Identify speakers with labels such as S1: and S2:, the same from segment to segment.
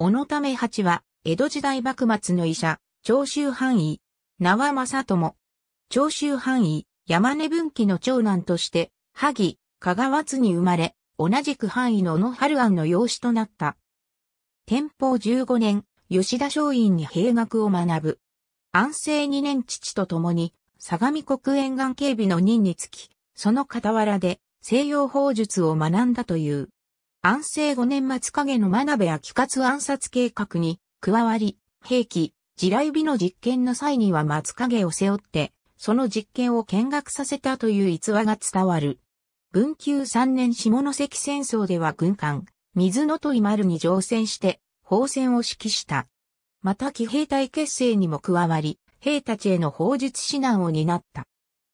S1: 小
S2: 野為八は、江戸時代幕末の医者、長州藩医、名は正友。長州藩医、山根文紀の長男として、萩、香川津に生まれ、同じく藩医の野春庵の養子となった。天保15年、吉田松陰に兵学を学ぶ。安政2年父と共に、相模国沿岸警備の任につき、その傍らで西洋法術を学んだという。安政5年末影の真鍋秋勝暗殺計画に加わり、兵器、地雷美の実験の際には松影を背負って、その実験を見学させたという逸話が伝わる。文久3年下関戦争では軍艦、水野と丸に乗船して、砲戦を指揮した。また騎兵隊結成にも加わり、兵たちへの砲術指南を担った。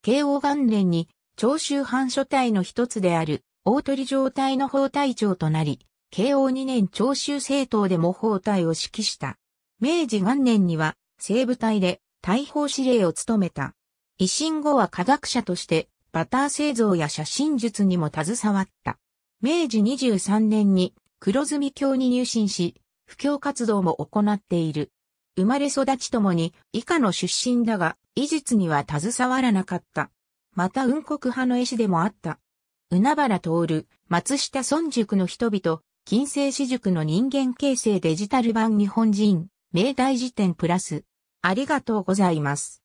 S2: 慶応元年に、長州藩所帯の一つである、大鳥状態の法隊長となり、慶応2年長州政党でも法隊を指揮した。明治元年には西部隊で大砲司令を務めた。維新後は科学者としてバター製造や写真術にも携わった。明治23年に黒住教に入信し、布教活動も行っている。生まれ育ちともに以下の出身だが、医術には携わらなかった。また雲国派の絵師でもあった。海原徹、松下村塾の人々、金星私塾の人間形成デジタル版日本人、明大辞典プラス。ありがとうございます。